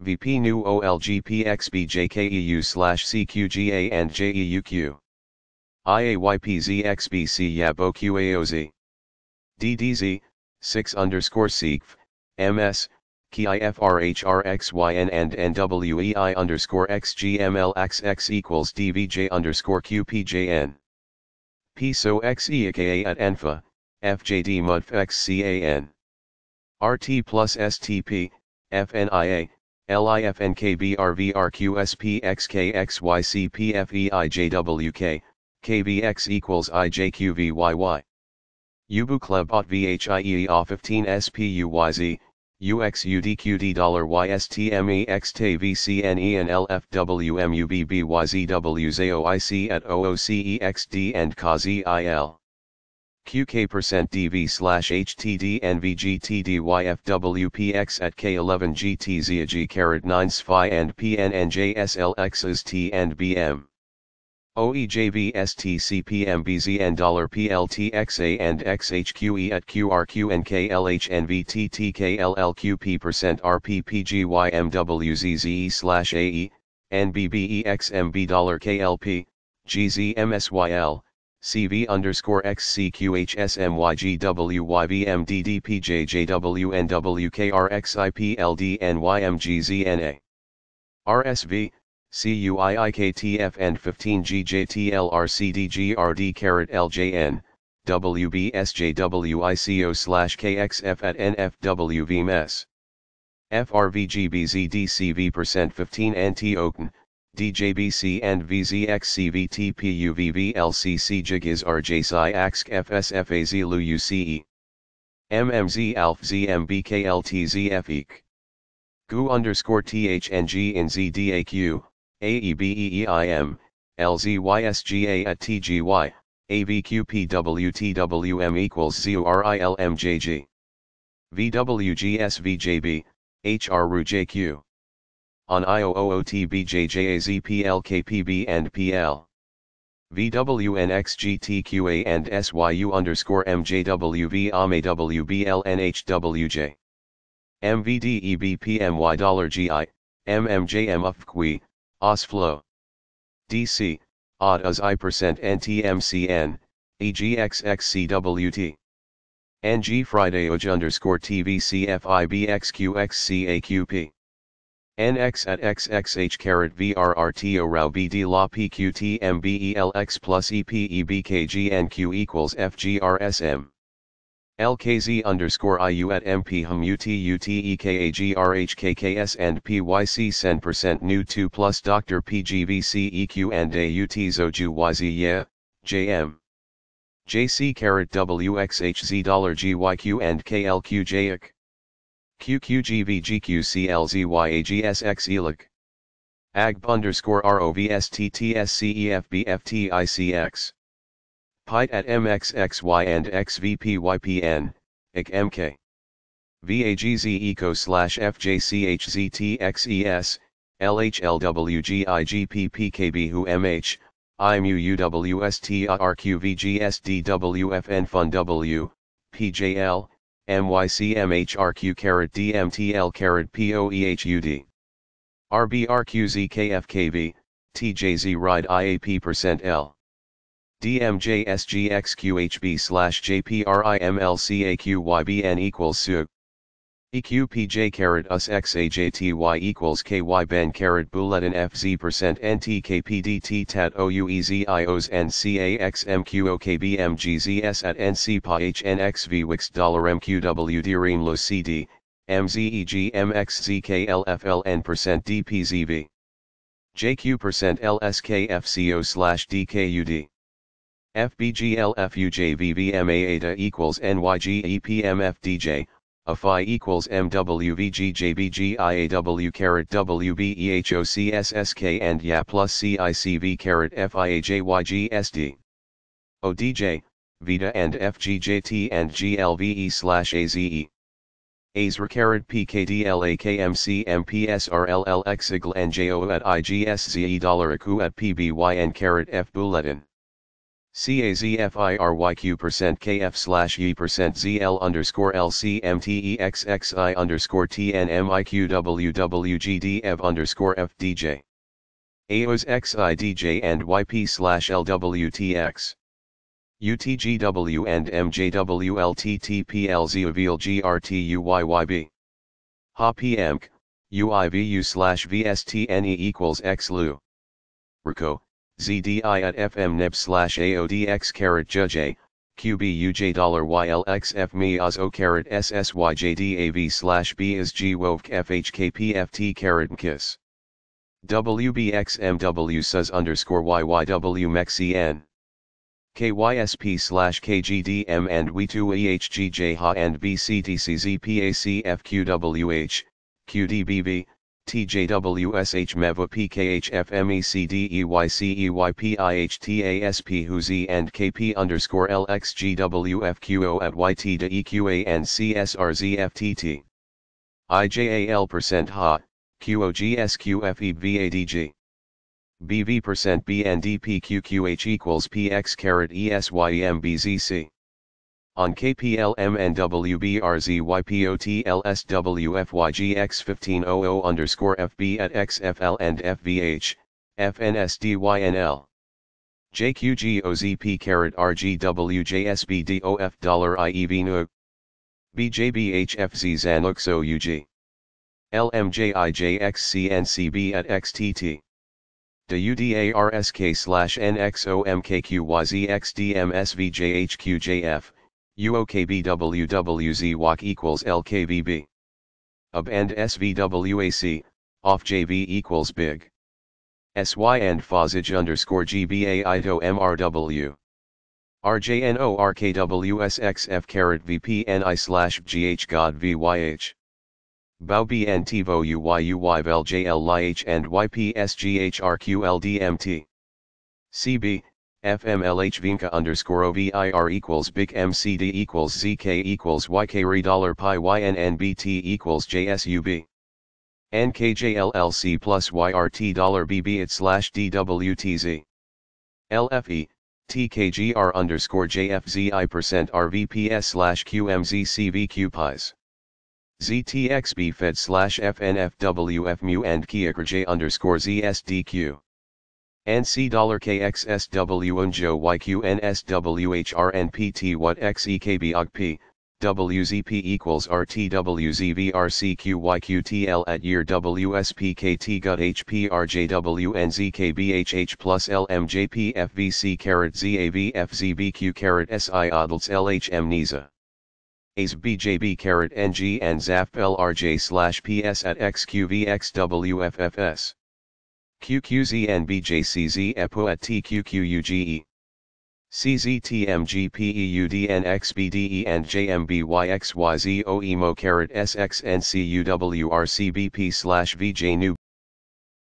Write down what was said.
VP new OLGPXBJKEU slash CQGA and JEUQ. IAYPZXBC Yabo QAOZ. DDZ, 6 underscore SEEKF, MS, KIFRHRXYN and NWEI underscore XGMLXX equals DVJ underscore QPJN. PSO XEAKA at ANFA, FJD MUDF XCAN. RT plus STP, FNIA, LIFNKBRVRQSPXKXYCPFEIJWK, equals IJQVYY. ot 15 SPUYZ, UXUDQD dollar at OOCEXD and COSEIL. QK% DV slash HTD at K11 gtzg carat 9 SPHI and PNNJSLXST and BM. OEJVSTCPMBZN dollar PLTXA and XHQE at QRQNKLHNVTTKLLQP percent RPPGYMWZZE slash AE, NBBEXMB dollar KLP, GZMSYL, CV underscore XCQHSMYGWYVMDDPJJWNWKRXIPLDNYMGZNA. RSV, CUIIKTF and 15GJTLRCDGRD carat LJN, WBSJWICO slash KXF at NFWVMS. FRVGBZDCV percent 15 Antioquin, DJBC and VZXCVTPUVVLCC is RJSI AXC FSFAZ LUUCE MMZ ALF GU underscore THNG in ZDAQ AEBEEIM LZYSGA at TGY AVQPWTWM equals ZURILMJG VWGSVJB on I O O O T B J J A Z P L K P B and PL. VWNXGTQA and SYU underscore MJWV MVDEBPMY dollar GI, OSFLO. DC, odd as I percent NTMCN, EGXXCWT. NG Friday OJ underscore TVCFIBXQXCAQP nx at xxh carat vrrto rau bd la pqtmbelx plus epebkgnq equals fgrsm. LKZ underscore IU at MP hum UTUTEKAGRHKKS and PYC sen percent new 2 plus Dr. PGVCEQ and AUT Zoju YZ yeah, JM. JC carat WXHZ dollar GYQ and KLQ QQGVGQCLZYAGSXELIC. AGB underscore ROVSTTSCEFBFTICX. at MXXY and XVPYPN, VAGZ ECO slash FJCHZTXES, LHLWGIGPPKB WHO MH, FUN W, PJL, MYCMHRQ carat DMTL carat POEHUD. RBRQZKFKB, TJZ ride IAP percent L. DMJSGXQHB slash JPRIMLCAQYBN equals SUG. EQPJ carat US XAJTY equals KY ban carat Bulatin FZ percent NTKPDT TAT OUEZIOs and CAXMQOKBMGZS at NCPHNXV WIX dollar MQW DREAM LO MZEGMXZKLFLN percent DPZV. JQ percent LSKFCO slash DKUD. FBGLFUJVVMA equals NYGEPMFDJ a phi equals mwvgjbgiaw caret W B E H O C S S K and ya plus cicv caret fiajygsd. ODJ, Vita and FGJT and GLVE slash AZE. Azra caret PKDLAKMCMPSRLLX sigl NJO at IGSZE dollar aku at PBYN caret F bulletin. CAZFIRYQ percent KF slash E percent ZL underscore LCMTEXXI underscore TNMIQWWGDF underscore FDJ. AOS XIDJ and YP slash LWTX. UTGW and MJWLTTPLZOVLGRTUYYB. HOPMC, UIVU slash VSTNE equals XLU. ZDI at FM NEP slash AODX carat judge A, QBUJ dollar YLXF me oz O carat SSYJDAV slash B is G wove FHKPFT carat kiss. WBXMW says underscore YYW Mexian. KYSP slash KGDM and we 2 ehgjha and BCTCZPACFQWH, QDBV, TJWSH MEVA and KP underscore LXGWFQO at EQA and CSRZFTT. IJAL percent HA, QOGSQFEVADG. BV percent BNDPQQH equals PX carat on KPLM oh oh and WBRZYPOTLSWFYGX1500 underscore FB at XFL and FVH, FNSDYNL. JQGOZP Carat RGWJSBDOF dollar IEV NUG. BJBHFZ UG. LMJIJXCNCB at XTT. DUDARSK slash NXOMKQYZXDMSVJHQJF. UOKBWWZ walk equals LKBB. UB and SVWAC, off JB equals big. SY and FOSAGE underscore GBA IDO MRW. RJNORKWSXF carat VPNI slash GH God VYH. Bao BN TVO and YPSGHRQLDMT. CB, FMLH Vinca underscore OVIR equals BIC MCD equals ZK equals YK dollar pi YNNBT equals JSUB. NKJLLC plus YRT dollar BB it slash DWTZ. LFE, TKGR underscore JFZI percent RVPS slash QMZCVQ pies. ZTXB Fed slash FNFWF mu and Kiaker J underscore ZSDQ. NC dollar KXSW Unjo YQNSWHRNPT What XEKB OGP, WZP equals RTWZVRCQYQTL at year WSPKT gut HPRJWNZKBHH plus LMJPFVC carrot ZAVFZBQ carrot SI odlts LHM NISA. AS BJB carrot NG and ZAF LRJ slash PS at XQVXWFFS. QQZNBJCZ EPO at TQQUGE. CZTMGPEUDNXBDE and JMBYXYZOEMO Carat SXNCUWRCBP slash VJ new